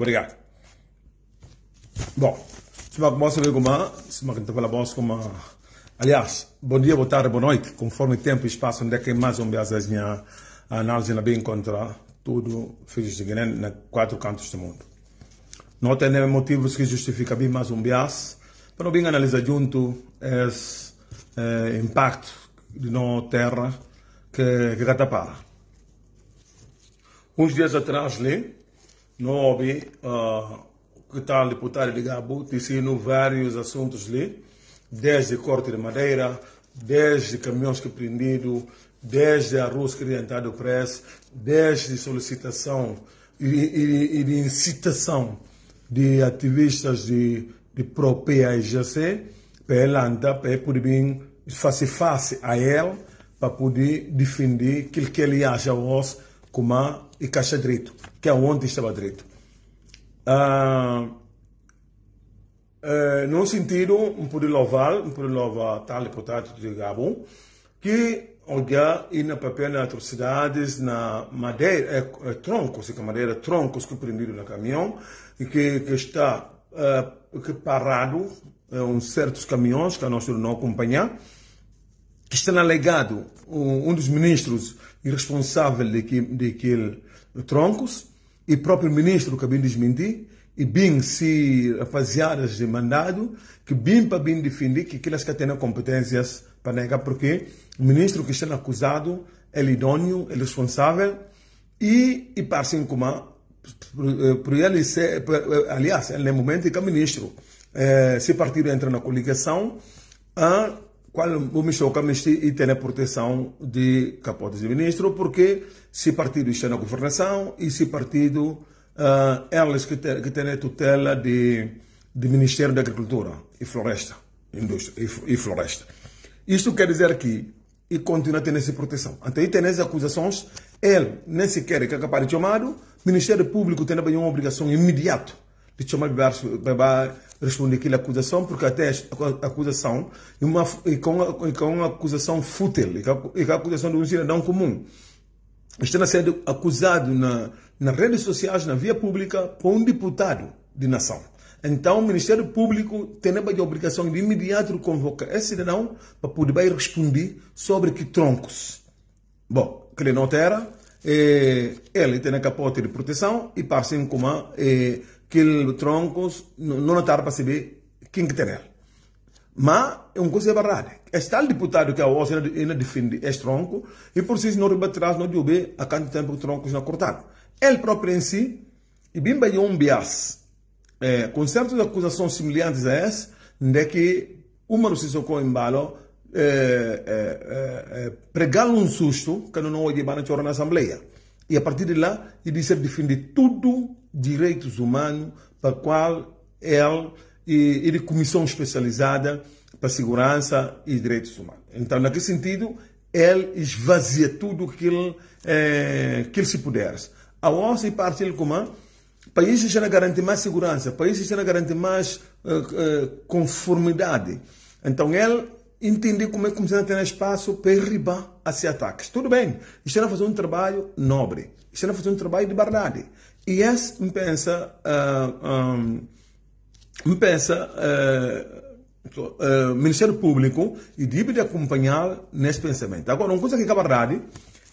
Obrigado. Bom, se mostra o Gomá, se então fala bons como. Aliás, bom dia, boa tarde, boa noite, conforme tempo e espaço, onde é que é mais um vez minha análise na bem encontrar tudo filhos de Guiné na quatro cantos do mundo. Não tem motivos que justifica bem mais um vez, para bem analisar junto esse é, eh, é, impacto de não terra que, que catapara. Uns dias atrás, li, não uh, eh, que tal deputado de Gabo tecido vários assuntos ali, desde corte de madeira, desde caminhões que prendido, desde arroz que orientado preço, desde solicitação e, e, e, de incitação de ativistas de, de pró-PAGC para andar, para poder bem face face a ele, para poder defender aquilo que ele acha hoje como e caixa direito, que é onde estava direito. Ah, é, eh, no sentido, um poder louvar, um poder louvar tal e portanto de Gabon que olha e na papel nas atrocidades, na madeira, é, é, troncos, assim, que madeira, troncos que prendido no caminhão, e que, que está uh, que parado, um certos caminhões que a nossa não acompanhar, que está alegado um, um dos ministros irresponsável daquele, daquele Troncos e próprio ministro que bem desmentir e bem se rapaziadas de mandado que bem para bem defender que aquelas que têm competências para negar porque o ministro que está acusado é idôneo, é responsável e, e para assim como por ele ser, aliás, ele é momento que o ministro eh, se partido entra na coligação, a qual o me choca e tem a proteção de capotes de ministro, porque se partido está é na governação e se partido uh, ah, eles que, te, que têm a tutela de, de Ministério da Agricultura e Floresta, indústria e, floresta. Isto quer dizer que e continua a ter essa proteção. Até aí tem essas acusações, ele nem sequer é, é capaz de chamado. o Ministério Público tem uma obrigação imediata de chamar responder aquela acusação, porque até a acusação, e, uma, e, com, e com uma acusação fútil, e com, a acusação de um cidadão comum, está sendo acusado na, nas redes sociais, na via pública, por um deputado de nação. Então, o Ministério Público tem a obrigação de imediato convocar esse cidadão para poder responder sobre que troncos. Bom, que ele não era eh, ele tem a capote de proteção e passa em comum eh, que o troncos não está para saber quem que tem Mas é um coisa verdade. Está o deputado que a OSCE ainda defende este tronco e por isso não rebaterá não de a quanto tempo o troncos não cortado. Ele próprio em si, e bem bem um bias, é, eh, com certas acusações semelhantes a essa, de que uma não se socou em balo, é, eh, é, eh, é, pregar um susto que não de para na Assembleia. E a partir de lá, ele disse defende tudo Direitos Humanos, para o qual ele e, é de Comissão Especializada para Segurança e Direitos Humanos. Então, naquele sentido, ele esvazia tudo que ele, eh, que ele se pudesse. A ONU e partilha comum, países já não garantem mais segurança, países já não garantem mais eh, eh, conformidade. Então, ele entender como é que começou a ter espaço para derribar a esses ataques. Tudo bem, estão a fazer um trabalho nobre, estão a fazer um trabalho de verdade. E essa me pensa, uh, ah, um, ah, me pensa uh, ah, uh, Ministério Público e deve de acompanhar nesse pensamento. Agora, uma coisa que é verdade,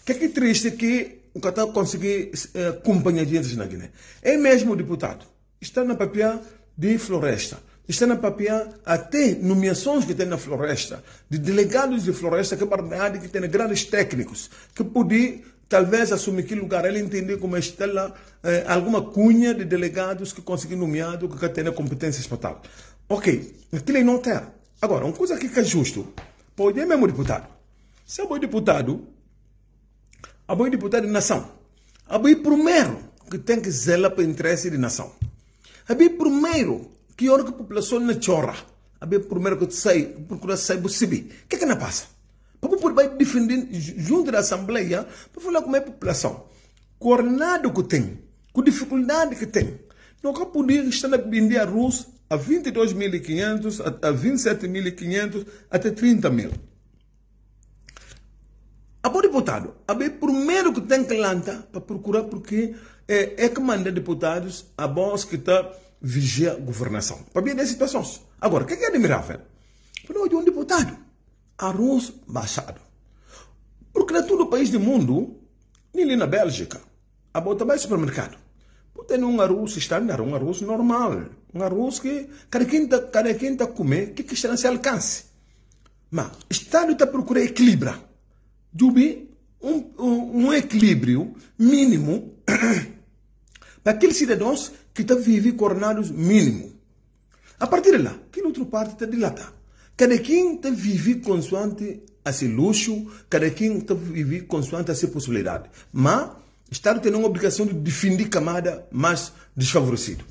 que é que triste que o Catar consegui eh, acompanhar gente na Guiné. É mesmo o deputado. Está na papel de floresta está na papel até nomeações que tem na floresta, de delegados de floresta, que é verdade que tem grandes técnicos, que podia talvez assumir aquele lugar, ele entender como estela é eh, alguma cunha de delegados que conseguiram nomeado, que tem competências para tal. Ok, aquilo é não tem. Agora, uma coisa que é justo, pode é, mesmo deputado. Se é bom deputado, é bom deputado de nação. É bom primeiro que tem que zelar para o interesse de nação. É bom primeiro que a hora que a população não chora. É bom primeiro que sai, procura sair possível. O que é que não passa? Para poder vai defender junto da Assembleia, para falar com a população. Cornado que tem, com dificuldade que tem. Nunca podia estar a vender arroz a 22.500, a 27.500, até 30.000. Após deputado, a bem primeiro que tem que lançar para procurar porque é, é que manda deputados a bons que está vigia a governação. Para bem das situações. Agora, o que é admirável? Para onde um deputado Arroz Machado. Porque na todo país do mundo, nem ali na Bélgica, a bota mais supermercado. Tem um arroz estándar, um arroz normal, um arroz que cada quem está a quem tá comer, que está nesse alcance. Mas o Estado está procurando equilibrar. Jubi, um, um, um equilíbrio mínimo para aqueles cidadãos que estão tá vivendo coronados mínimo. A partir de lá, que outra parte está dilatada. Cada quem tem vivido consoante a esse luxo, cada quem tem vivido consoante a essa possibilidade. Mas o Estado tem uma obrigação de defender a camada mais desfavorecida.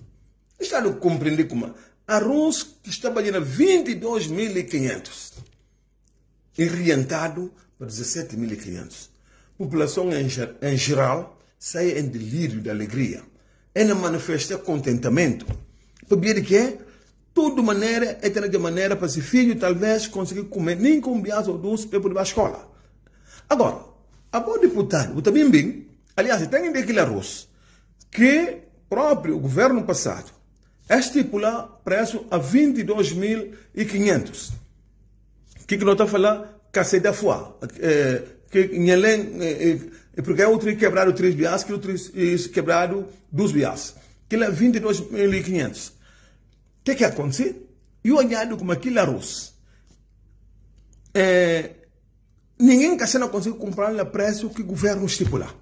O Estado compreende como é. arroz que está valendo 22.500 e orientado para 17.500. População em geral sai em delírio de alegria. Ela é manifesta contentamento. Para ver que é tudo maneira, é ter de maneira para esse filho talvez conseguir comer, nem com bias ou doce para de ir para a escola. Agora, a boa deputada, o também bem, aliás, tem aquele arroz que próprio governo passado estipula preço a 22.500. O que, que nós estamos falando? Cacete da foa. É, que em é, é, é, porque é outro quebrado três bias, que outro quebrado dos bias. Que é 22.500. Eh, que care, Eu Yuwa nyadu kumakila rose. É, ninguém que não consegue comprar o preço que o governo estipula.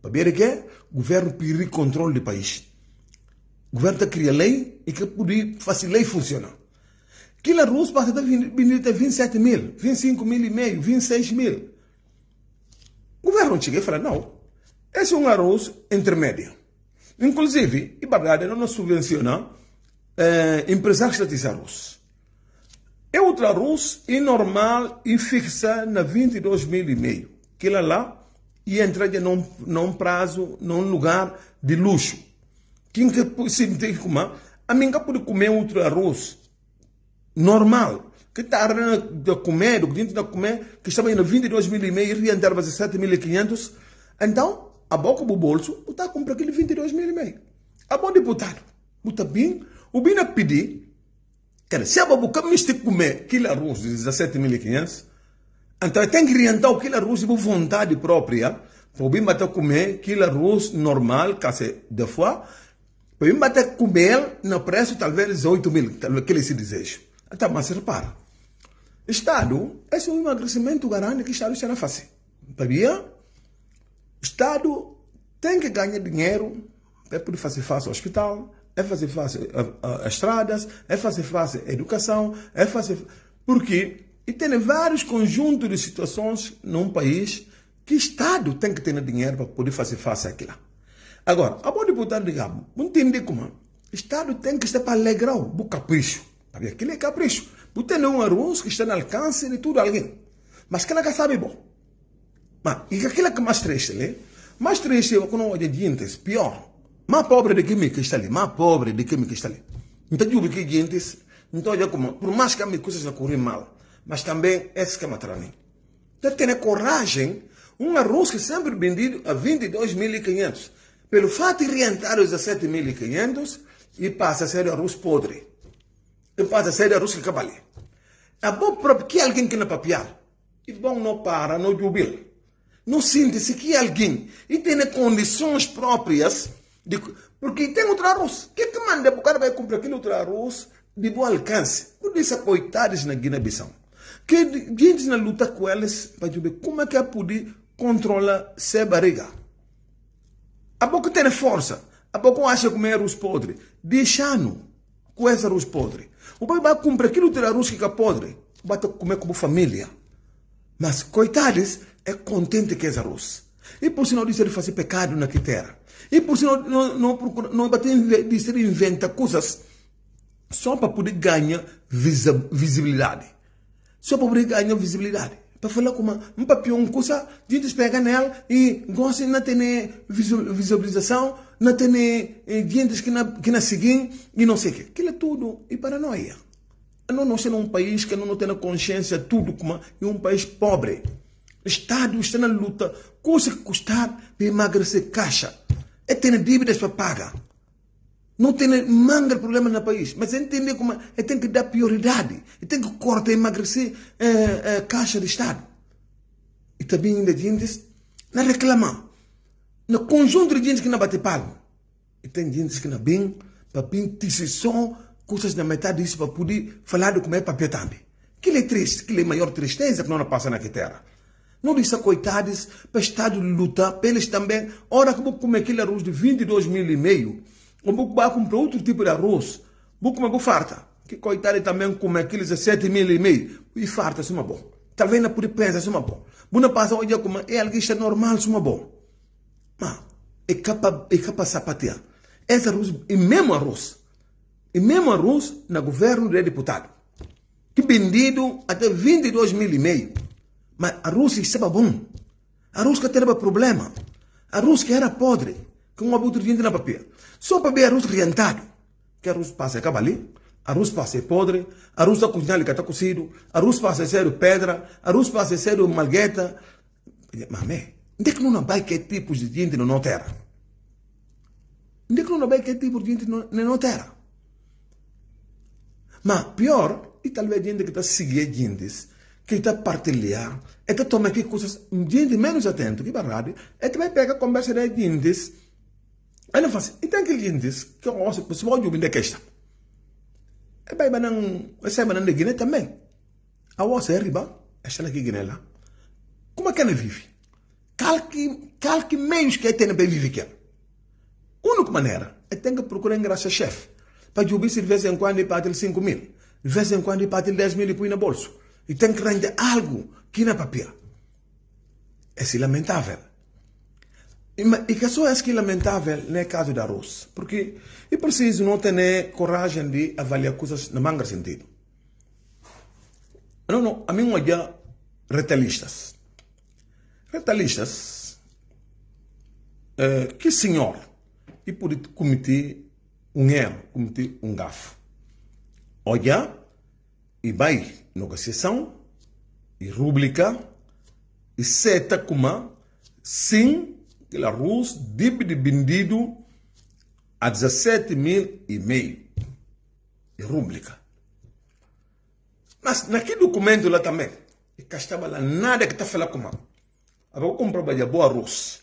Para ver que o governo perde o controle do país. O governo tá cria lei e que pode fazer lei funcionar. Aquilo russo passa a ter 27 mil, 25 mil e meio, 26 mil. O governo chega e fala, não, esse é um arroz intermédio. Inclusive, e bagada não nos subvencionar é, empresários estatizaram-se. É outra Rus e normal e fixa na 22 mil e meio. Que lá lá e de num, num prazo, num lugar de luxo. Quem que se tem que comer? A minha pode comer outro arroz normal. Que está de comer, o que dentro de comer, que estava indo 22 mil e meio e andava 17 mil e Então, a boca do bolso, está comprar aquele 22 mil e meio. A bom deputado, muito bem, ou bien PD, car se a beaucoup mystique comme qu'il a de 17500, então tem que orientar aquela luz por vontade própria, para bem bater comer aquela luz normal, que de fois, para bem bater comer no preço talvez 8 mil, talvez que ele se deseja. Até mais repara. Estado, esse é um emagrecimento grande que o Estado será fácil. Sabia? Estado tem que ganhar dinheiro para poder fazer face ao hospital, é fazer face às estradas, é fazer face à educação, é fazer. Porque e tem vários conjuntos de situações num país que Estado tem que ter dinheiro para poder fazer face àquilo. Agora, a bom deputado de Gabo, entende como? É. Estado tem que estar para alegrar o capricho. Sabe? Tá aquilo é capricho. Porque não é um que está no alcance de tudo alguém. Mas aquela que sabe bom. Mas, e aquilo que é mais triste, né? Mais triste é quando de dientes pior ma pobre de química me que está ali, mais pobre de que me que está ali. Então, eu que gentes, então, olha como, por mais que as coisas ocorrem mal, mas também esse que é matrani. Deve ter coragem, um arroz que sempre vendido a 22.500, pelo fato de orientar os a e passa a ser arroz podre. E passa a ser arroz que cabale. É bom próprio que alguém que não papiado E bom não para, não jubil, Não sinta se que alguém e tem condições próprias de, porque tem outra arroz que que manda? O cara vai comprar aquele outra arroz de bom alcance. Por isso, coitados na Guiné-Bissau. Que gente na luta com eles para saber como é que é poder controlar essa barriga. A pouco tem força. A pouco acha comer arroz podre. Deixando ah, com essa arroz podre. O pai vai comprar aquele outra arroz que é podre. Vai comer como família. Mas, coitados, é contente que é arroz E por sinal, ele fazer pecado na terra. E por isso não, não, não, procura, não ser inventa coisas só para poder ganhar visibilidade. Só para poder ganhar visibilidade. Para falar com um papião, coisa, a gente pega nela e gosta de não ter visualização, não ter gente eh, que não, que não seguem e não sei o quê. Aquilo é tudo e paranoia. Não, nós sendo um país que não tem consciência tudo como é um país pobre. O Estado está na luta, coisa que custar para emagrecer caixa. É ter dívidas para pagar. Não tem manga de problemas no país. Mas entender como é, é tem que dar prioridade. E tem que cortar, e emagrecer é, é, caixa de Estado. E também ainda gente não reclamar. No conjunto de gente que não bate palma. E tem gente que não bem, para bem só coisas na metade disso para poder falar do como é papel também. Que é triste, que é a maior tristeza que não passa na terra. Não lhes acoitades para Estado lutar peles também. Ora, como comer aquele arroz de 22 mil e meio, ou vou comprar outro tipo de arroz, vou comer com farta. Que coitado também comer aquele 17 mil e meio. E farta, isso é uma boa. Talvez não pude pensar, isso é uma boa. Buna passar hoje como é algo que é normal, isso é uma boa. Mas é capaz é capa sapatear. Esse arroz, e é mesmo arroz, e é mesmo arroz na governo de deputado, que vendido até 22 mil e meio. Mas a Rússia estava é bom. Aruski tinha problema. A Rússia era podre, com um abutre vindo na papel. Só para ver a Rússia orientada. Que a Rússia passa, a acaba ali. Rússia passa a podre. a Rússia está ali que está cozido. Rússia passa a ser pedra. a Rússia passa a ser malgueta. Mamé, né? onde é que não vai que tipo de gente não terra? Onde é que não vai que tipo de gente não terra? Mas pior, e talvez gente que está seguindo gente que está a partilhar, é que toma aqui coisas de menos atento, que barrado, é que vai pegar a conversa de gente. Aí não faz, e tem aquele gente que eu gosto, pessoal, de ouvir da questão. É bem, mas não, essa é de Guiné também. A vossa é riba, é esta aqui Guiné lá. Como é que ela vive? Calque, calque menos que tem para viver que ela. única maneira é tem que procurar graça chefe. Para de ouvir se de vez em quando ele 5 mil, de vez em quando ele paga 10 mil e põe na bolsa e tem que render algo que não é papel. É lamentável. E, e que só é que lamentável no caso da Rússia. Porque é preciso não ter coragem de avaliar coisas no manga sentido. Não, não, a mim olha retalhistas. Retalhistas, é, que senhor e pode cometer um erro, cometer um gafo. Olha e vai negociação e rubrica e seta como sim que a Rússia de vendido a 17 mil e meio e rubrica. Mas naquele documento lá também, e cá estava lá nada que está a falar com como Agora comprava de boa Rússia,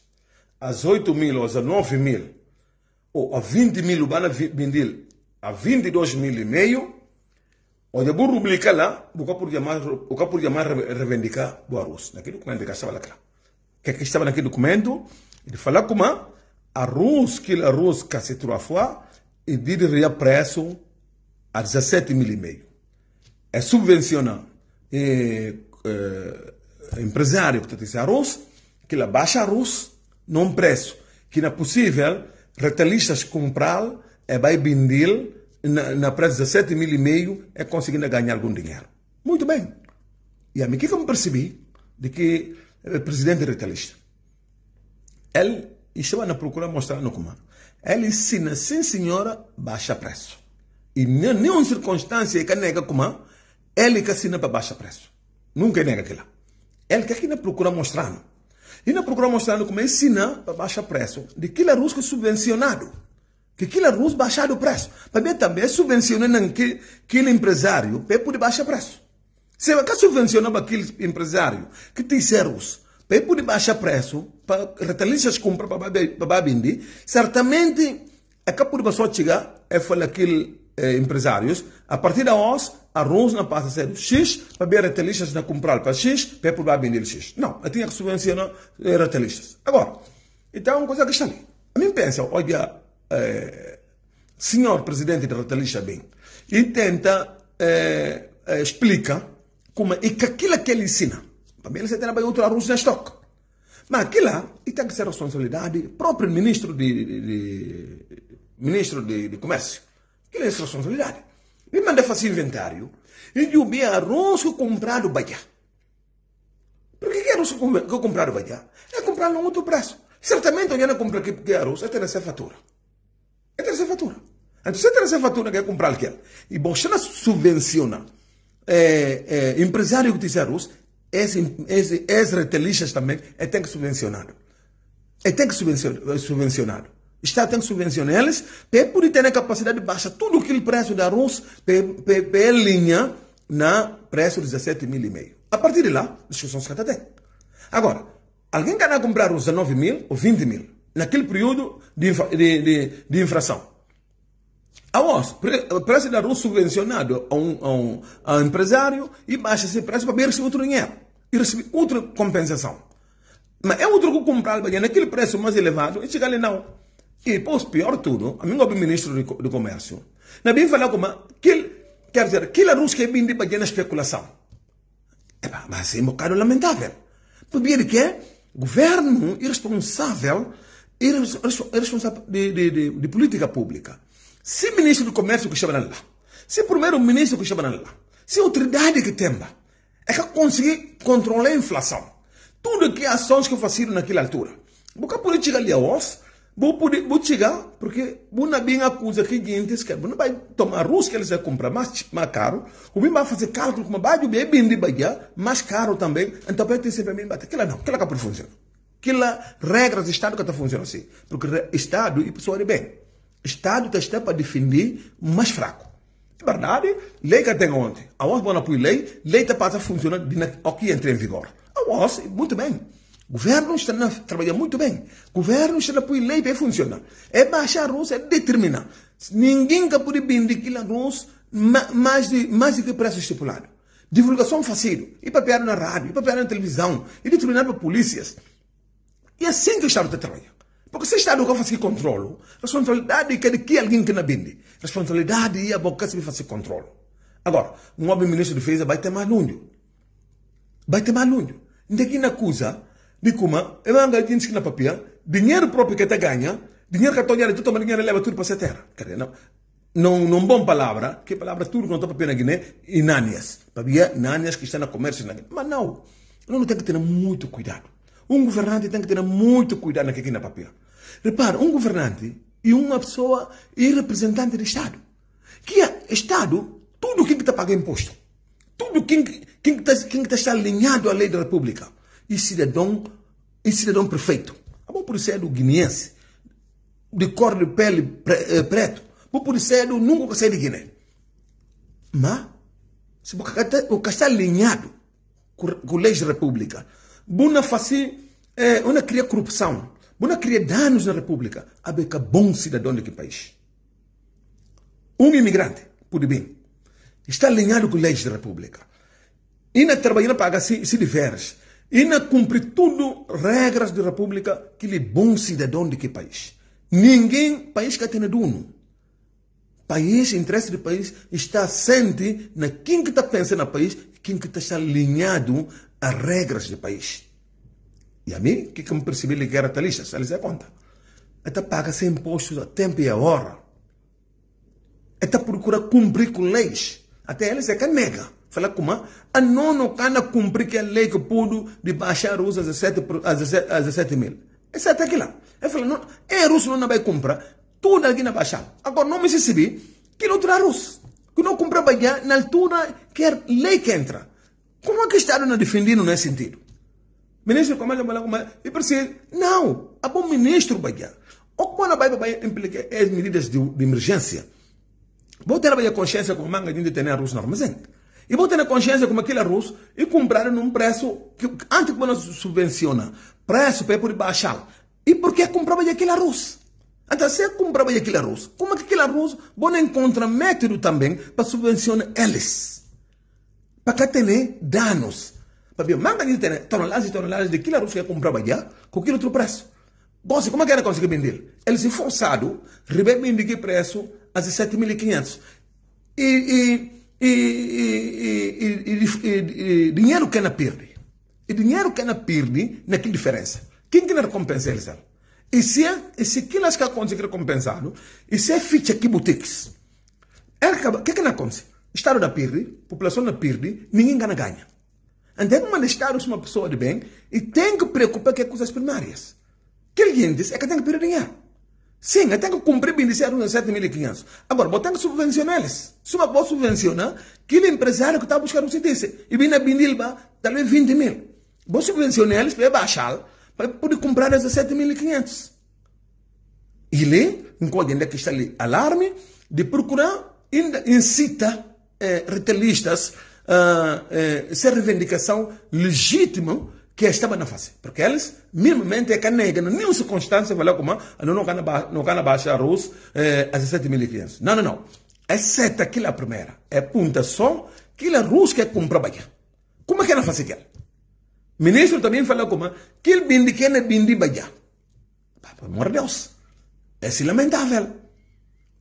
às 8 mil, ou às 9 mil, ou a 20 mil, o Bana vendeu a 22 mil e meio, wajabu rublika la ukapo jamaa revendika boarus lakini kuna ndika saba lakala que estava naquele documento ele fala como arroz que arroz casse trois fois e diria preço a 17 mil e meio é subvencionar é, é, empresário portanto esse arroz que ele baixa arroz num preço que não é possível retalhistas comprar e vai vender na, na de 17 mil e meio é conseguindo ganhar algum dinheiro. Muito bem. E a mim, que eu me percebi de que o eh, presidente retalhista, ele estava na procura mostrar no comando. Ele ensina, sim senhora, baixa preço. E nem nenhuma circunstância que nega comando, ele que assina para baixa preço. Nunca nega aquilo. Ele que aqui na procura mostrar. E na procura mostrar no comando ensina para baixa preço, de que ele é russo subvencionado que aquele arroz é baixar o preço. Para mim também é subvencionando aquele empresário para poder baixar o preço. Se você subvencionar aquele empresário que tem arroz é para poder baixar o preço, para retalhistas as compras para vender, certamente é capaz de pessoa chegar e falar aquele eh, empresários, a partir da os, arroz não passa a ser X, para ver retalhistas na comprar para X, para poder vender X. Não, eu tinha que subvencionar eh, retalhistas. Agora, então, coisa que está ali. A mim pensa, olha, eh, senhor presidente da Rotalista bem, e tenta eh, explica como é que aquilo que ele ensina, também ele se tem outro arroz na estoque. Mas aquilo e tem que ser responsabilidade próprio ministro de, de, de ministro de, de comércio. Aquilo é responsabilidade. E manda fazer inventário. E o bem arroz que comprado Bahia. Por que arroz que comprado Bahia? É comprado a outro preço. Certamente eu não comprar que arroz, até nessa fatura. É terceira fatura. Então, se a é terceira fatura quer comprar aquela e Bolsonaro subvenciona é, é, empresário que disser russo, esse, esse, esses retelistas também é, tem que subvencionar. É, tem que subvencionar. É subvencionar. Está tem que subvencionar eles para poder ter a capacidade de baixar tudo aquele preço da Rússia para linha na preço de 17 mil e meio. A partir de lá, discussões que até Agora, alguém quer comprar uns 19 mil ou 20 mil? naquele período de, de, de, de infração. A voz, parece dar um subvencionado a um, a um, a um empresário e baixa esse preço para receber outro dinheiro e receber outra compensação. Mas é outro que comprar naquele preço mais elevado e chegar ali não. E depois, pior tudo, amigo do ministro do comércio, na é bem falar como que quer dizer, aquele russo que é bem de é na especulação. Epá, mas é um bocado lamentável. Porque o é governo irresponsável é, é de, de de política pública. Se ministro do comércio que chama lá, se primeiro-ministro que chama lá, se autoridade que tem, é que conseguir controlar a inflação. Tudo que ações que faziam naquela altura. Porque pode chegar ali a osso, vou poder vou chegar, porque uma bem acusa que gente que não vai tomar russo que eles vão comprar mais, mais caro, o bem vai fazer cálculo, com mas vai é bem de mais caro também, então vai ter sempre a mim, aquela não, aquela que funciona aquela regras do Estado que está funcionando assim. Porque Estado, e pessoal, é bem, Estado está para defender o mais fraco. É verdade, lei que tem ontem. A ONU não apoia lei, lei está para funcionar aqui entra em vigor. A ONU, muito bem. O governo está trabalhando muito bem. O governo está na lei para funcionar. É baixar a Rússia, é determinar. Ninguém que pode aquilo a Rússia mais do mais que preço estipulado. Divulgação fácil. E para na rádio, e para na televisão, e determinar para polícias. E é assim que o Estado trabalha. Porque se o Estado não faz controle, responsabilidade é de que alguém que não bende. Responsabilidade é a boca se faz controle. Agora, um homem ministro de defesa vai ter mais longe. Vai ter mais longe. Não tem que acusa de como é uma gente que na é papel, dinheiro próprio que te ganha, dinheiro que está de tudo o dinheiro leva tudo para essa terra. Não, não, não bom palavra, que palavra turco não está papel na Guiné, e nanias. Para ver é que estão na comércio na Guiné. Mas não, não tem que ter muito cuidado. Um governante tem que ter muito cuidado naquilo que na papel. Repara, um governante e uma pessoa e representante do Estado. Que é Estado, tudo quem está pagando imposto. Tudo quem, quem, está, quem tá está alinhado à lei da República. E cidadão, e cidadão perfeito. Vou ah, por ser é do guineense, de cor de pele pre, eh, preto. Vou por ser é do nunca sair de Guiné. Mas, se o que está alinhado com, a lei da República, buna faci eh, una cria corrupção, buna cria danos na República, abeca bom cidadão daquele país. Um imigrante, por bem, está alinhado com leis da República. E na trabalhando paga se, se diverge. E na cumprir tudo regras da República, que ele é bom cidadão daquele país. Ninguém, país que tem dono. País, interesse do país, está assente na quem que está pensando no país, quem que está alinhado as regras do país. E a mim, que, que me percebi ligar a talista, se eles é conta. Até paga sem impostos a tempo e a hora. Até procura cumprir com leis. Até eles é que nega. É fala como a nono cana cumprir que a é lei que pudo de baixar os 17, 17, 17 mil. Essa é até aquilo. Eu falei, não, é russo não vai comprar. Tudo aqui na baixar. Agora, não me se que não terá russo. Que não compra baixar na altura que a é lei que entra. Como é que o Estado não defendendo nesse sentido? Ministro, como é que como é E presidente, não, a é bom ministro, Bahia. Ou quando a Bahia vai implicar é as medidas de, de emergência, vou ter a Bahia consciência como manga de detener a Rússia na armazém. E vou ter a consciência como aquele arroz e comprar num preço que antes que nós subvenciona, preço para poder baixar. E por que comprava aquele russo? Então, se comprava aquele arroz, como é que aquele arroz, bom encontra método também para subvencionar eles? pacatene danos. Para ver, manga de toneladas e toneladas de aquilo a Rússia comprava já, com aquele outro preço. Bom, como é que era conseguir vender? ele se forçado a reivindicar preço a 17.500. E, e, e, e, e, dinheiro que na perde. E dinheiro que na perde que diferença. Quem que recompensa ele sabe E se, e se que elas que conseguem compensar, e se é ficha que boutiques, o que que na consegue? Estado da perde, população da perde, ninguém ganha ganha. Então, mas Estado uma pessoa de bem e tem que preocupar com as é coisas primárias. Que ele diz é que tem que perder dinheiro. Sim, eu tenho que cumprir beneficiário de 7.500. Agora, eu tenho que subvencionar eles. Se eu posso subvencionar, aquele empresário que está buscando se desse, e vem na Binilba, talvez 20 mil. Vou subvencionar eles para baixar, para poder comprar 17.500. ali, enquanto ainda que está ali alarme, de procurar, ainda incita eh, retelistas eh, reivindicação legítima que é estava na fazer Porque eles, minimamente, é que negam, não se constância, valeu como, ah, não cana não baixa a Rus, a 17.500. Não, não, não. É aquela a primeira. É punta só que a que compra comprar Como é que ela faz aquilo? Ministro também falou como, que bindi, que é bindi baixa Pelo amor de Deus. É lamentável.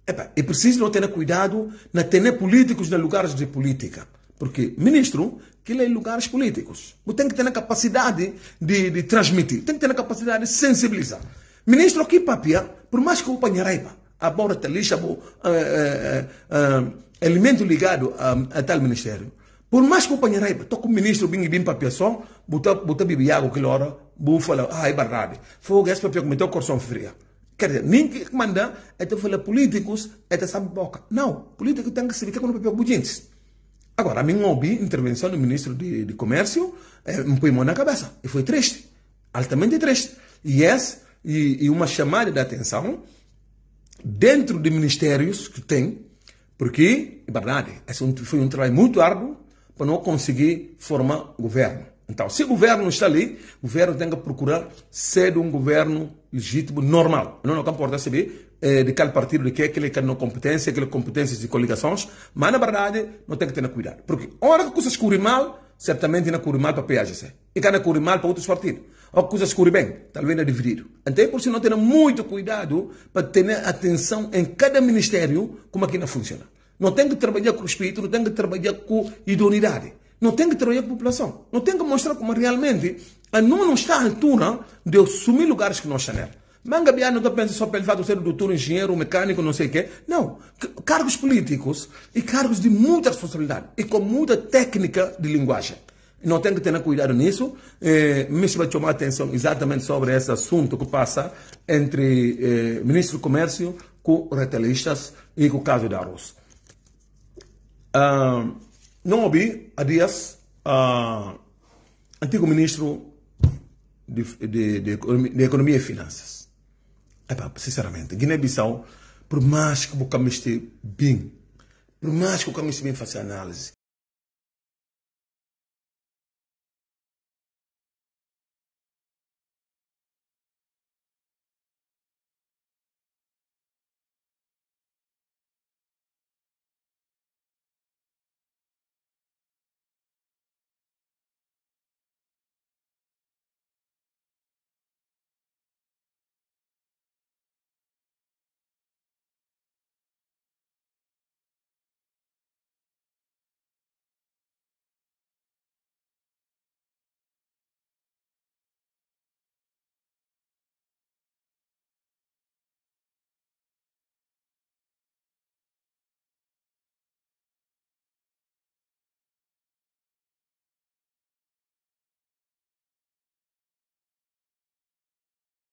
Epa, é preciso não ter cuidado na ter políticos nos lugares de política. Porque ministro, que em lugares políticos. tem que ter a capacidade de, de, transmitir, tem que ter a capacidade de sensibilizar. Ministro aqui, papia, por mais que o panharaiba, a borda lixa, uh, uh, uh, elemento ligado a, a, tal ministério, por mais que o estou com o ministro bing bim papia só, botar botar bibiago que hora, bu fala, ah, é barrado. Fogo, esse papia cometeu coração fria. Quer dizer, ninguém manda, então falar políticos, então sabe boca. Não, político tem que se ficar com o papel budgentes. Agora, a mim ouvi intervenção do ministro de, de Comércio, é, me põe mão na cabeça. E foi triste, altamente triste. Yes, e, e uma chamada de atenção dentro de ministérios que tem, porque, é verdade, é foi um trabalho muito árduo para não conseguir formar governo. Então, se o governo não está ali, o governo tem que procurar ser um governo legítimo, normal. Não, não comporta saber eh, de qual partido de que é, que ele quer não competência, que ele competências e coligações, mas na verdade não tem que ter cuidado. Porque a hora que coisas correm mal, certamente não escure mal para a PAGC. E que não corre mal para outros partidos. Ou coisas correm bem, talvez não dividido. Então, é por isso, não ter muito cuidado para ter atenção em cada ministério como aquilo funciona. Não tem que trabalhar com respeito, não tem que trabalhar com idoneidade não tem que trair a população. Não tem que mostrar como realmente a não está à altura de assumir lugares que não está nela. Manga Biá não está pensando só pelo fato de ser doutor, engenheiro, mecânico, não sei o quê. Não. Cargos políticos e cargos de muita responsabilidade e com muita técnica de linguagem. Não tem que ter cuidado nisso. O eh, ministro vai chamar a atenção exatamente sobre esse assunto que passa entre eh, ministro do Comércio com retalhistas e com o caso da Arroz. Ah, não ouvi há dias uh, ah, antigo ministro de, de, de, de Economia e Finanças. Epá, sinceramente, Guiné-Bissau, por mais que o Bocamiste bem, por mais que o Bocamiste bem faça análise,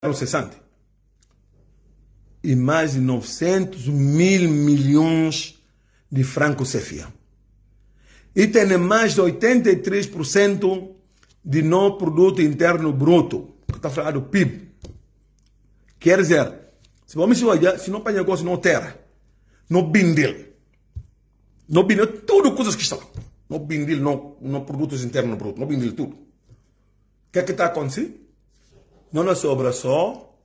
eram é cessantes. E mais de 900 mil milhões de francos CFA. E tem mais de 83% de nosso produto interno bruto, que está falando do PIB. Quer dizer, se vamos olhar, se não para negócio, não terra, não bindil, não bindil, tudo coisas que estão. Não bindil, não, não produto interno bruto, não bindil tudo. O que é que está acontecendo? não na é sua obra só,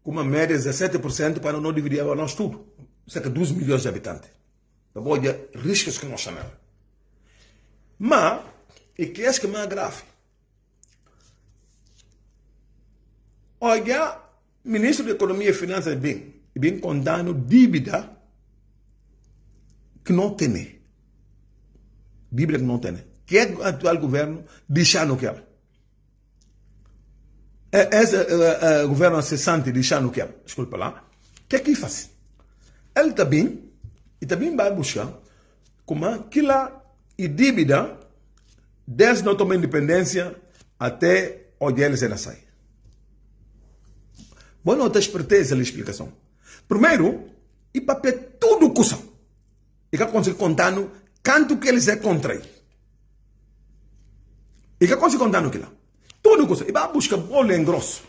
com uma média de 17% para não dividir a nós tudo. Cerca de 12 milhões de habitantes. Então, olha, riscos que nós chamamos. Mas, e que é que mais grave? Olha, ministro da Economia e Finanças, bem, bem condena dívida que não tem. Dívida que não tem. Que é o atual governo deixando que ela. É, esse é, é, governo se sente deixando que, desculpa lá, o que é que faz? Ele também, e também vai buscar como aquela e dívida desde tomar independência até onde eles ainda sai. Boa nota esperteza a explicação. Primeiro, e papel tudo são. E que consigo contar no quanto que eles é contra ele. E que consigo contar no que lá. Tudo isso. E vai buscar olho em grosso.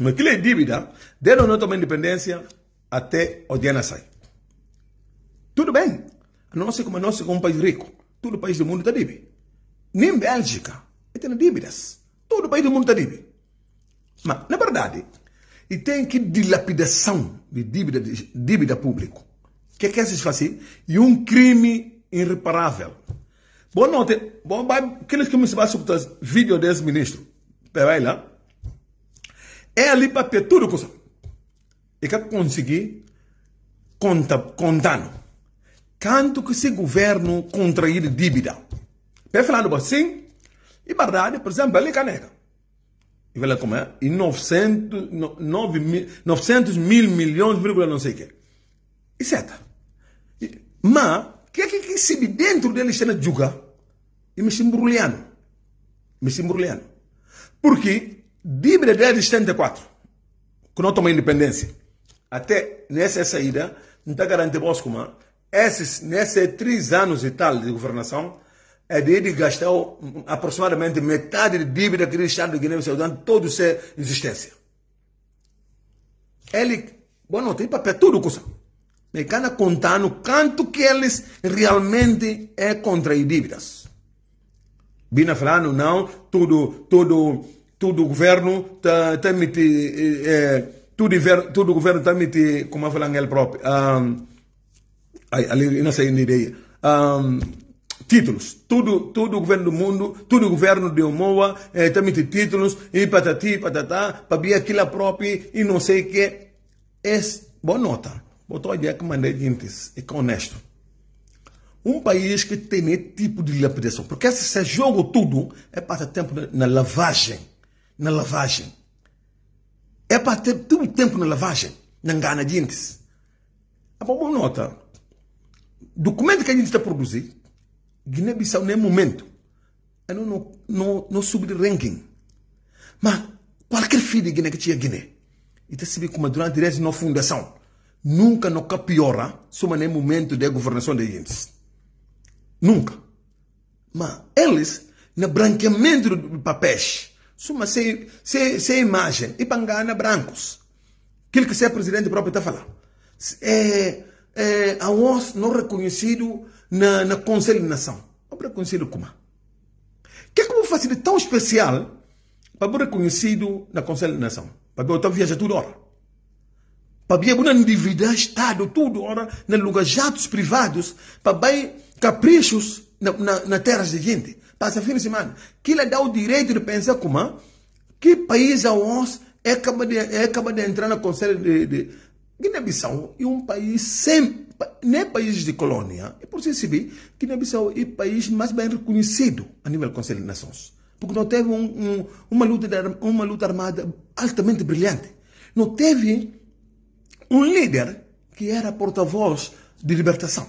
Mas aquilo é dívida. Desde nós tomamos independência até o dia sai. Tudo bem. não sei como nós, como um país rico, todo país do mundo está dívida. Nem Bélgica tem dívidas. Todo país do mundo está dívida. Mas, na verdade, e tem que dilapidação de dívida, de dívida pública. O que é que vocês fazem? E um crime irreparável não tem bom vai aqueles que municipais subtas vídeo desse ministro, peraí lá, é ali para ter tudo coisa. E que conseguir conta, contando. Quanto que esse governo contrair dívida. peraí falando assim, e verdade, por exemplo, ali caneca. E lá como é, e 900, 9 mil, 900 mil milhões, não sei o quê. E certo. Mas, que que se dentro dele está na juga e me chimburliano. Me chimburliano. Porque Bíblia de 74, não toma independência, até nessa saída, não está garantido como esses, nesses três anos e tal de governação, é de gastou aproximadamente metade da dívida que ele está de Guiné-Bissau durante toda a sua existência. Ele, bom, não tem papel, tudo custa cada contando quanto que eles realmente é contrair dívidas. Bina falando, não, tudo, tudo, tudo governo tá tá me eh, eh, tudo, tudo governo tá me como falam ele próprio, um, ah, ali não sei nem ideia, ah, um, títulos, tudo, tudo governo do mundo, tudo governo de Omoa eh, está me títulos, e patati, patatá, para aquilo próprio, e não sei o que, é boa nota. Botou a ideia que mandei antes, e que é honesto. Um país que tem esse tipo de lapidação, porque se você joga tudo, é para ter tempo na lavagem. Na lavagem. É para ter todo tempo na lavagem, na engana de antes. A ah, boa nota. Documento que a gente está produzindo, Guiné-Bissau, nem momento, é não, não, não, não sub ranking. Mas qualquer filho de Guiné que tinha Guiné, e está se como durante a direção na fundação nunca nunca piora suma nem momento de governação de gente nunca mas eles no branqueamento de papéis suma sem, sem, se imagem e pangana brancos aquilo que o é presidente próprio está falando é, é a ONS não reconhecido na, na Conselho de Nação não reconhecido como que é como de tão especial para ser reconhecido na Conselho de Nação para ver o viaja toda hora para bem um indivíduo, Estado, tudo, ora, na lugajados privados, para bem caprichos na, na, na terras de gente. Passa fim de semana. Que lhe dá o direito de pensar como, que país a nós é capaz de, é capaz de entrar no Conselho de, de Guiné-Bissau é um país sem nem países país de colônia, e por isso se vê, Guiné-Bissau é o país mais bem reconhecido a nível do Conselho de Nações. Porque não teve um, um, uma, luta, uma luta armada altamente brilhante. Não teve um líder que era porta-voz de libertação.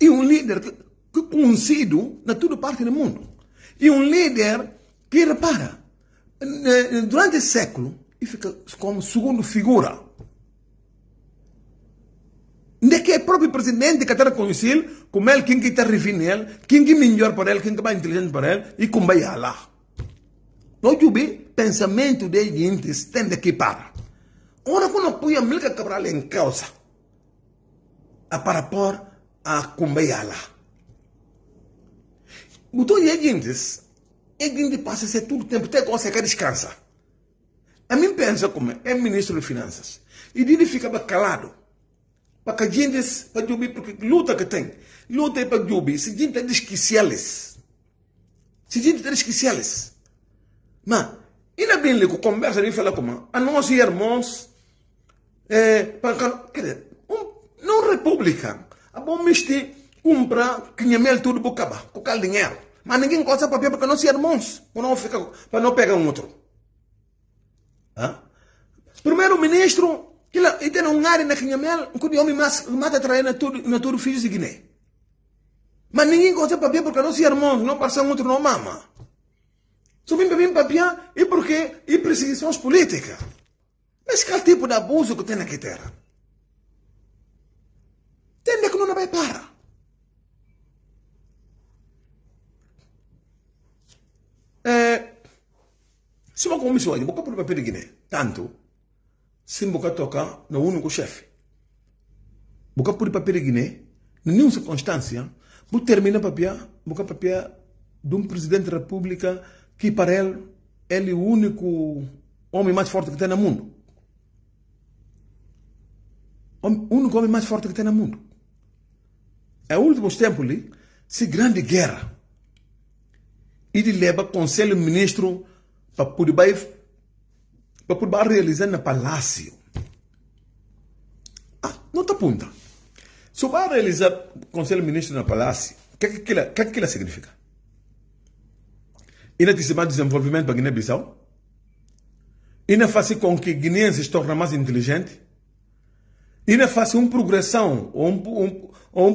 E um líder que, que conhecido na toda parte do mundo. E um líder que repara, eh, eh, durante século, e fica como segundo figura. De que é próprio presidente que está conhecido como ele, quem que está refino ele, quem que melhor para ele, quem que mais inteligente para ele, e como é lá. Não pensamento de gente, tem que parar eu cuando a milha Cabral em causa a para por a Cumbayala. Buto é guindes, e guindes passa ser todo o tempo até você quer descansar. A mim pensa como é ministro de finanças. E ele ficava calado. Para que guindes, para Jubi, porque luta que tem. Luta para Jubi. Se gente diz que Se gente se desquiciales. Mas, ainda bem que conversa e fala como a ah, nós irmãos é, para, quer dizer, um, não república. A bom miste compra quinhamel tudo boca abaixo, com o dinheiro. Mas ninguém gosta papel porque não se irmãos, para não, ficar, para não pegar um outro. Hã? Primeiro-ministro, que lá, e tem um área na quinhamel, um o homem mata trair na tudo, tudo filhos de Guiné. Mas ninguém gosta papel porque não se irmãos, não passa um outro, não mama. Só vem para papel e porque e perseguições políticas. Mas qual tipo de abuso que tem aqui terra? Tem que não vai parar. É, se uma comissão aí, boca para o papel de Guiné, tanto, se boca toca no único chefe, boca para o papel de Guiné, em nenhuma circunstância, vou terminar papel, boca papel de um presidente da república que para ele, ele é o único homem mais forte que tem no mundo o único homem mais forte que tem no mundo. É o último tempo ali, se grande guerra. Ele leva conselho ministro para Pudibai, para realizar no palácio. Ah, não está punta. Se vai realizar conselho ministro no palácio, o que, que, que, que aquilo significa? mais desenvolvimento para Guiné-Bissau? E não fazer com que guineenses se tornem mais inteligentes? E não faz uma progressão, um, um, um,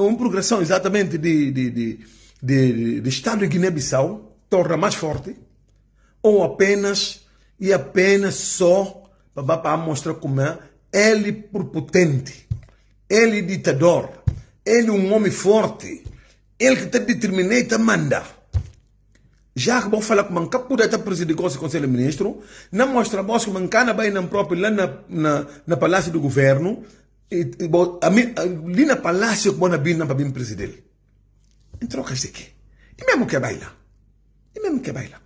uma progressão exatamente de, de, de, de, de Estado de Guiné-Bissau, torna mais forte, ou apenas e apenas só para mostrar como é ele potente ele ditador, ele um homem forte, ele que está determinado a mandar já que vão falar com manca por até presidir o Conselho de Ministro, não mostra que mancana bem não próprio lá na, na, na Palácio do Governo, e, e, bo, a, ali na Palácio que bona bin para bem presidir. em troca de aqui. E mesmo que baila. E mesmo que baila.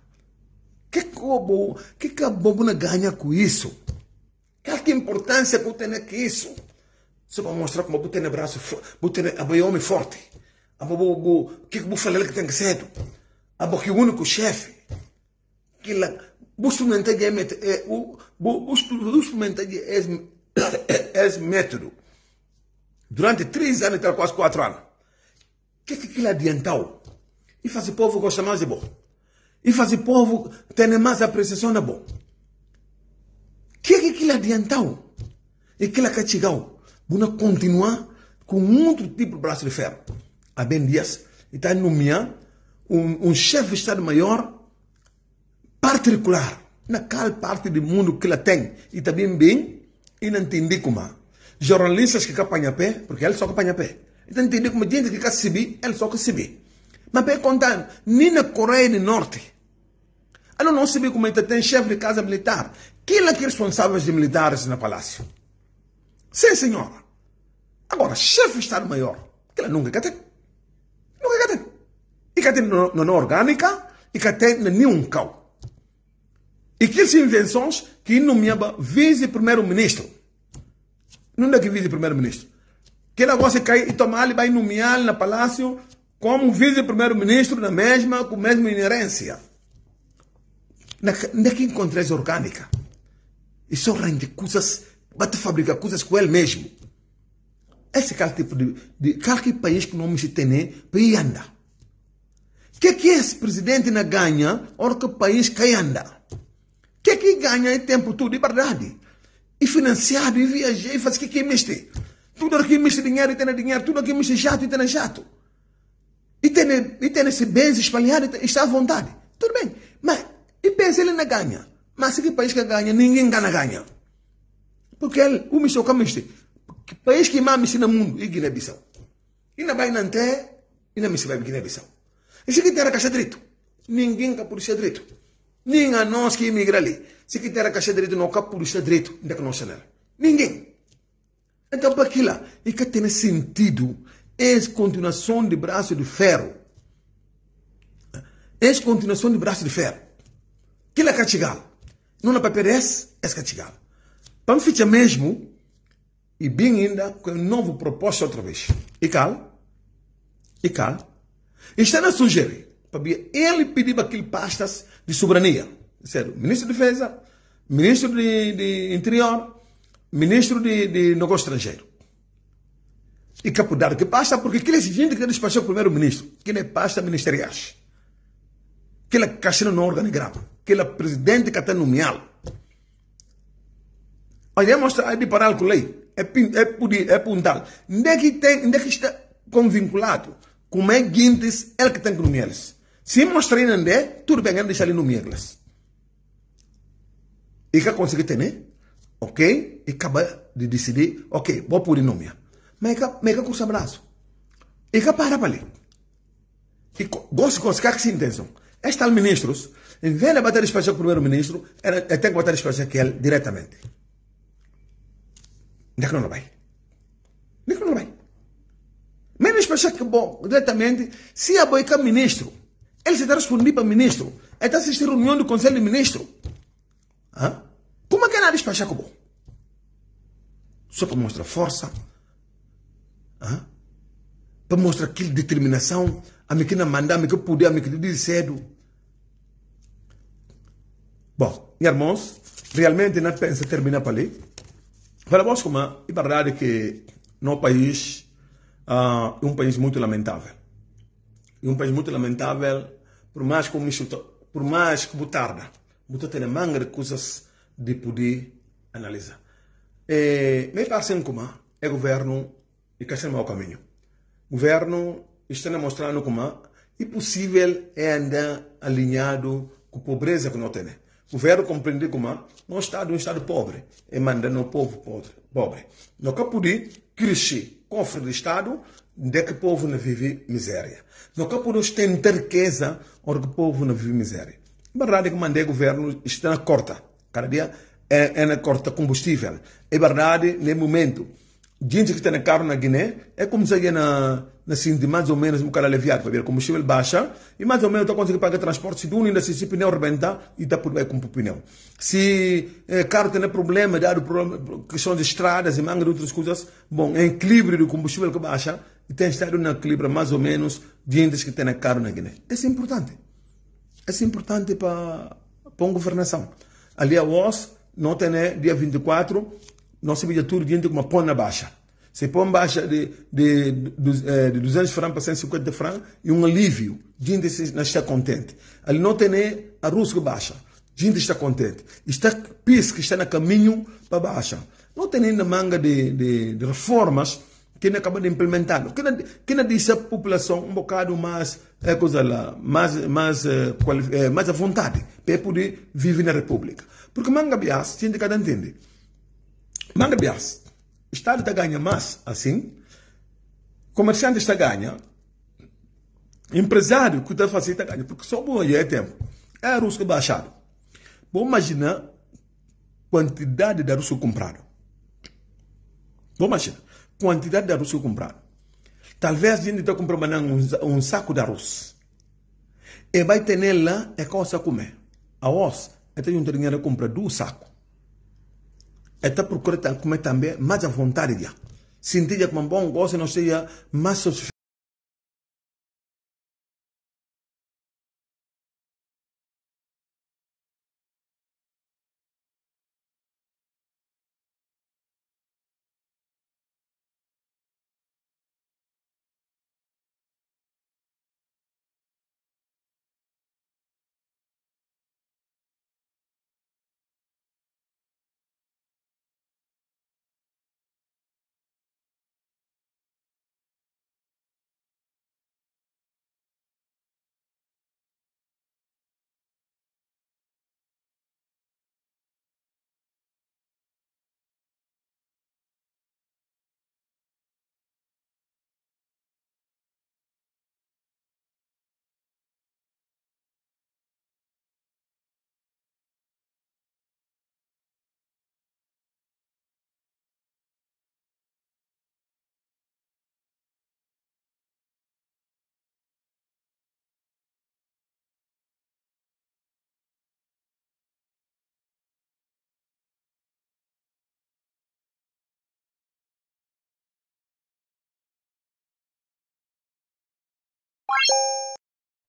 Que cobo, que cabo na ganha com isso? qual Que importância que tem que isso? Só para mostrar como eu tenho braço, eu tenho homem forte. Eu vou, que eu vou falar que tem que ser porque o único chefe que lá busca é o busca é esse método durante três anos até quase quatro anos que que ele adiantou e faz o povo gostar mais de bom e faz o povo ter mais apreciação de bom que que ele adiantou e que lá que chegou continuar com outro tipo de braço de ferro a Ben Dias está nomeando um, um chefe de Estado-Maior particular, naquela parte do mundo que ela tem, e também bem, e não entendi como. Jornalistas que apanham pé, porque eles só apanham pé. não entendi como gente que quer subir, eles só subir. Mas para contar, nem na Coreia do Norte, ela não sabe como ainda tem chefe de casa militar. Quem é que é responsável de militares no palácio? Sim, senhora. Agora, chefe de Estado-Maior, que ela nunca quer ter. Nunca quer ter que ikati não orgânica, que na nenhum cão. E que invenções que nomeava vice-primeiro-ministro. Não é que vice-primeiro-ministro. Que ele agora se cai e tomar ali, vai nomear na palácio como vice-primeiro-ministro na mesma, com a mesma inerência. Onde é que encontrei essa orgânica? E só rende coisas, bate fabricar coisas com ele mesmo. Esse é o tipo de, de qualquer país que não se tem, né? ir andar. O que é que esse presidente não ganha, hora que o país cai anda? O que é que ganha em tempo tudo, de verdade? E financiado, e viajei, e faz o que é que investe? Tudo aqui mexe dinheiro, e tem dinheiro, tudo aqui mexe jato, e tem jato. E tem, e tem espalhado, bens está à vontade. Tudo bem, mas e pensa ele não ganha. Mas se que país que ganha, ninguém ganha, ganha. Porque ele, o com Camiste, país que mais mexe no mundo, é Guiné-Bissau. E na Bahia tem, e na mexe vai Guiné-Bissau. Se que era caixa direito, ninguém que polícia direito. Nem a nós que imigra ali. Se que era caixa direito, não que polícia direito, ainda que não Ninguém. Então, para aquilo, e que tem sentido, é continuação de braço de ferro. É continuação de braço de ferro. Que é castigado? Não na paperes, é castigado. Para me ficar mesmo, e bem ainda, com um novo propósito outra vez. E cal, e cal, Está é a sugerir para ele que aquele pastas de soberania. Sério, ministro de Defesa, ministro de, de Interior, ministro de, de Negócio Estrangeiro. E capo que pasta, porque aquele gente que despachou o primeiro-ministro, que ele é pasta ministeriais. Que ele é caixa no organigrama, que ele é presidente que está nomeado. Olha, mostra de parar com lei. É, é, é, é puntal. É que, tem, onde é que está convinculado? como é guintes, ele que tem que nomeá los Se mostrar ainda tudo bem, ele deixa ali nomeá los E que consegue ter, né? Ok? E acaba de decidir, ok, vou por nomear. Mas é que cursa braço. E que para para ali. E gosto de conseguir que se intenção. Estes ministros, em vez de bater espaço com o primeiro-ministro, ele tem que bater espaço com ele diretamente. Onde é que não vai? Onde é que não vai? despachar que, bom, diretamente, se a Boica ministro, ele se está respondendo para ministro, ele está assistindo reunião do Conselho de Ministro. Hã? Como é que ela é despachar que, é bom? Só para mostrar força, hã? para mostrar aquilo determinação, a mim que não mandar, a mim que puder, a mim que disse cedo. Bom, irmãos, realmente não pensa terminar para ali. Falamos como é verdade que no país uh, ah, um país muito lamentável. E um país muito lamentável, por mais que o ministro, por mais que botarda botar tem manga coisas de poder analisar. E, me parece como é governo e que está no mau caminho. O governo está mostrando como é possível é andar alinhado com a pobreza que nós temos. O governo compreende como o estado de um Estado pobre, é mandando o povo pobre. pobre. Nunca pude crescer cofre do Estado, onde é que o povo não vive miséria. no que tem ter riqueza onde é o povo não vive miséria. A verdade é que mandei o governo está na corta. Cada dia é, é na corta combustível. É verdade, nesse momento, gente que tem tá carro na Guiné é como se na, na Cindy, mais ou menos, um cara aliviado, para ver combustível baixa, e mais ou menos está conseguindo pagar transporte, se do ainda se esse pneu rebentar, e dá tá por bem com o pneu. Se é, eh, carro tem problema, dado problema, questão de estradas e manga de outras coisas, bom, é equilíbrio do combustível que baixa, e tem estado um equilíbrio mais ou menos de índices que tem carro na Guiné. Isso é importante. Isso é importante para, a uma governação. Ali a OS, não tem, né, dia 24, nossa vida tudo diante de uma na baixa. Se põe baixa de, de, de, eh, de 200 francos para 150 francos e um alívio. Gente está contente. Ali não tem a rusga baixa. Gente está contente. Está que está no caminho para baixa. Não tem ainda manga de, de, de reformas que não acaba de implementar. Que não, que não diz a população um bocado mais, é, coisa lá, mais, mais, é, mais à vontade para poder viver na República. Porque manga bias, gente cada entende. Manda bias. O Estado está ganha mais assim. comerciante está ganha. empresário que está fazendo está ganha. Porque só bom é tempo. É russo que baixado. Vou imaginar quantidade de russo comprado. Vou imaginar. Quantidade de russo comprado. Talvez a gente está comprando um, um saco de arroz. E vai ter nela, é coisa a comer. Aos eu tenho um dinheiro para comprar dois sacos está procurando comer também mais à vontade. Sentir que um bom gosto não seja mais suficiente.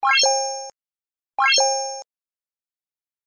ピッ